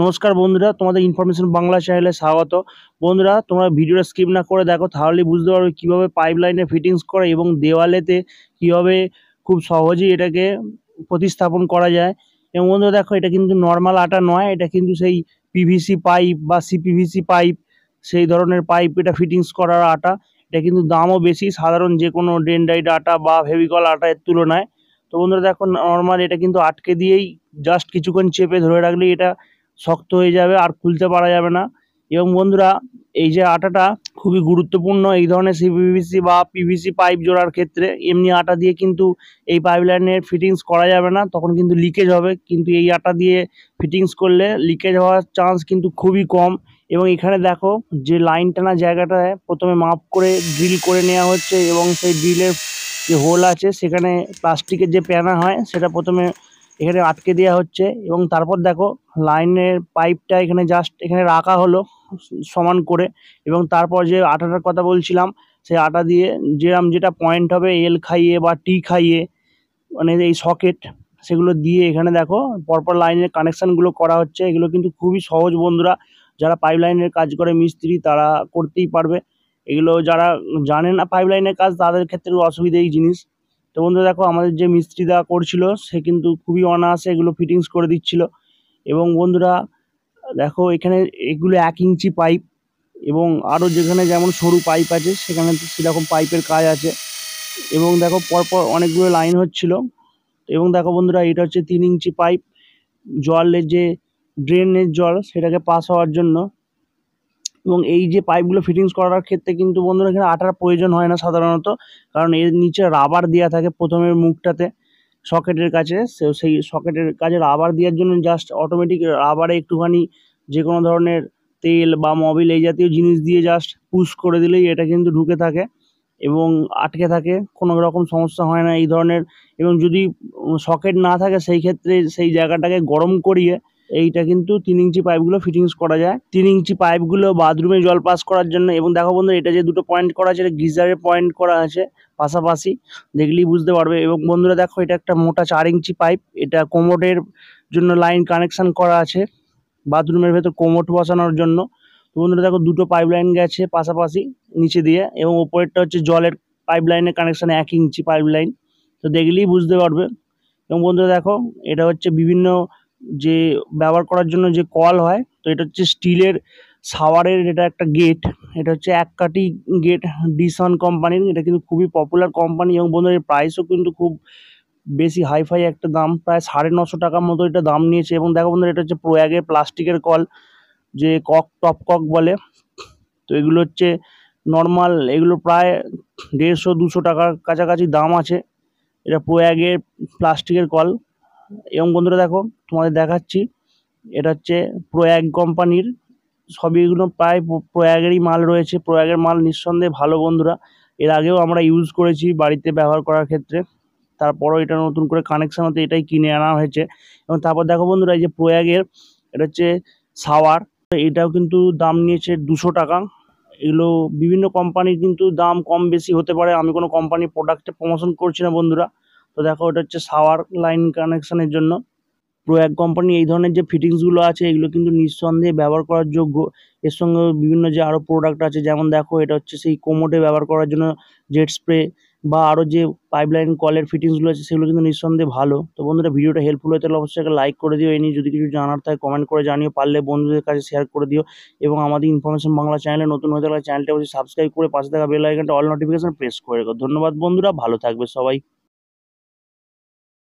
নমস্কার বন্ধুরা তোমাদের ইনফরমেশন বাংলা চ্যানেলে স্বাগত বন্ধুরা তোমরা ভিডিওটা স্কিপ না করে দেখো তাহলে বুঝতে পারবে কীভাবে পাইপ লাইনে ফিটিংস করে এবং দেওয়ালেতে কীভাবে খুব সহজেই এটাকে প্রতিস্থাপন করা যায় এবং বন্ধুরা দেখো এটা কিন্তু নর্মাল আটা নয় এটা কিন্তু সেই পিভিসি পাইপ বা সিপিভিসি পাইপ সেই ধরনের পাইপ এটা ফিটিংস করার আটা এটা কিন্তু দামও বেশি সাধারণ যে কোনো ডেনডাইড আটা বা আটা এর তুলনায় তো বন্ধুরা দেখো নর্মাল এটা কিন্তু আটকে দিয়েই জাস্ট কিছুক্ষণ চেপে ধরে রাখলেই এটা শক্ত হয়ে যাবে আর খুলতে পারা যাবে না এবং বন্ধুরা এই যে আটাটা খুবই গুরুত্বপূর্ণ এই ধরনের সিপিভিসি বা পিভিসি পাইপ জোড়ার ক্ষেত্রে এমনি আটা দিয়ে কিন্তু এই পাইপ লাইনের ফিটিংস করা যাবে না তখন কিন্তু লিকেজ হবে কিন্তু এই আটা দিয়ে ফিটিংস করলে লিকেজ হওয়ার চান্স কিন্তু খুবই কম এবং এখানে দেখো যে লাইন টানা জায়গাটায় প্রথমে মাপ করে ড্রিল করে নেওয়া হচ্ছে এবং সেই ড্রিলের যে হোল আছে সেখানে প্লাস্টিকের যে প্যানা হয় সেটা প্রথমে এখানে আটকে দেওয়া হচ্ছে এবং তারপর দেখো লাইনের পাইপটা এখানে জাস্ট এখানে রাখা হলো সমান করে এবং তারপর যে আটাটার কথা বলছিলাম সেই আটা দিয়ে যেরাম যেটা পয়েন্ট হবে এল খাইয়ে বা টি খাইয়ে মানে এই সকেট সেগুলো দিয়ে এখানে দেখো পরপর লাইনের কানেকশানগুলো করা হচ্ছে এগুলো কিন্তু খুবই সহজ বন্ধুরা যারা পাইপ লাইনের কাজ করে মিস্ত্রি তারা করতেই পারবে এগুলো যারা জানে না পাইপ লাইনের কাজ তাদের ক্ষেত্রে অসুবিধা এই জিনিস তো বন্ধুরা দেখো আমাদের যে মিস্ত্রি দা করছিল সে কিন্তু খুবই অনায়াসে এগুলো ফিটিংস করে দিচ্ছিল এবং বন্ধুরা দেখো এখানে এগুলো এক ইঞ্চি পাইপ এবং আরও যেখানে যেমন সরু পাইপ আছে সেখানে সেরকম পাইপের কাজ আছে এবং দেখো পরপর অনেকগুলো লাইন হচ্ছিল এবং দেখো বন্ধুরা এটা হচ্ছে তিন ইঞ্চি পাইপ জলের যে ড্রেনের জল সেটাকে পাস হওয়ার জন্য এবং এই যে পাইপগুলো ফিটিংস করার ক্ষেত্রে কিন্তু বন্ধুরা এখানে আটার প্রয়োজন হয় না সাধারণত কারণ এর নিচে রাবার দেওয়া থাকে প্রথমের মুখটাতে সকেটের কাছে সেই সকেটের কাছে রাবার দেওয়ার জন্য জাস্ট অটোমেটিক রাবারে একটুখানি যে কোনো ধরনের তেল বা মবিল এই জাতীয় জিনিস দিয়ে জাস্ট পুশ করে দিলেই এটা কিন্তু ঢুকে থাকে এবং আটকে থাকে কোনো রকম সমস্যা হয় না এই ধরনের এবং যদি সকেট না থাকে সেই ক্ষেত্রে সেই জায়গাটাকে গরম করিয়ে এইটা কিন্তু তিন ইঞ্চি পাইপগুলো ফিটিংস করা যায় তিন ইঞ্চি পাইপগুলো বাথরুমে জল পাস করার জন্য এবং দেখো বন্ধু এটা যে দুটো পয়েন্ট করা আছে এটা গিজারে পয়েন্ট করা আছে পাশাপাশি দেখলেই বুঝতে পারবে এবং বন্ধুরা দেখো এটা একটা মোটা চার ইঞ্চি পাইপ এটা কোমোটের জন্য লাইন কানেকশন করা আছে বাথরুমের ভেতর কোমোট বসানোর জন্য তো বন্ধুরা দেখো দুটো পাইপ লাইন গেছে পাশাপাশি নিচে দিয়ে এবং ওপরেরটা হচ্ছে জলের পাইপ লাইনের কানেকশান এক ইঞ্চি পাইপ লাইন তো দেখলেই বুঝতে পারবে এবং বন্ধুরা দেখো এটা হচ্ছে বিভিন্ন যে ব্যবহার করার জন্য যে কল হয় তো এটা হচ্ছে স্টিলের শাওয়ারের এটা একটা গেট এটা হচ্ছে এক কাটি গেট ডিসন কোম্পানির এটা কিন্তু খুবই পপুলার কোম্পানি এবং বন্ধুরা এর প্রাইসও কিন্তু খুব বেশি হাইফাই একটা দাম প্রায় সাড়ে নশো টাকার মতো এটা দাম নিয়েছে এবং দেখো বন্ধুরা এটা হচ্ছে প্রয়াগের প্লাস্টিকের কল যে কক টপ কক বলে তো এগুলো হচ্ছে নর্মাল এগুলো প্রায় দেড়শো দুশো টাকার কাছাকাছি দাম আছে এটা প্রয়াগের প্লাস্টিকের কল এবং বন্ধুরা দেখো তোমাদের দেখাচ্ছি এটা হচ্ছে প্রয়াগ কোম্পানির সবইগুলো প্রায় প্রয়াগেরই মাল রয়েছে প্রয়াগের মাল নিঃসন্দেহে ভালো বন্ধুরা এর আগেও আমরা ইউজ করেছি বাড়িতে ব্যবহার করার ক্ষেত্রে তারপরও এটা নতুন করে কানেকশান হতে এটাই কিনে আনা হয়েছে এবং তারপর দেখো বন্ধুরা এই যে প্রয়াগের এটা হচ্ছে সাওয়ার এটাও কিন্তু দাম নিয়েছে দুশো টাকা এগুলো বিভিন্ন কোম্পানির কিন্তু দাম কম বেশি হতে পারে আমি কোনো কোম্পানির প্রোডাক্টে প্রমোশন করছি না বন্ধুরা তো দেখো ওটা হচ্ছে সাওয়ার লাইন কানেকশানের জন্য প্রো এক কোম্পানি এই ধরনের যে ফিটিংসগুলো আছে এগুলো কিন্তু নিঃসন্দেহে ব্যবহার করার যোগ্য এর সঙ্গে বিভিন্ন যে আরও প্রোডাক্ট আছে যেমন দেখো এটা হচ্ছে সেই কোমোটে ব্যবহার করার জন্য জেট স্প্রে বা আরও যে পাইপলাইন কলের ফিটিংসগুলো আছে সেগুলো কিন্তু নিঃসন্দেহে ভালো তো বন্ধুরা ভিডিওটা হেল্পফুল হয়ে তাহলে অবশ্যই একটা লাইক করে দিও এ নিয়ে যদি কিছু জানার থাকে কমেন্ট করে জানিও পারলে বন্ধুদের কাছে শেয়ার করে দিও এবং আমাদের ইনফরমেশন বাংলা চ্যানেলে নতুন হয়ে থাকলে চ্যানেলটা অবশ্যই সাবস্ক্রাইব করে পাশে থাকা বেল আইকনটা অল নোটিফিকেশন প্রেস করে ধন্যবাদ বন্ধুরা ভালো থাকবে সবাই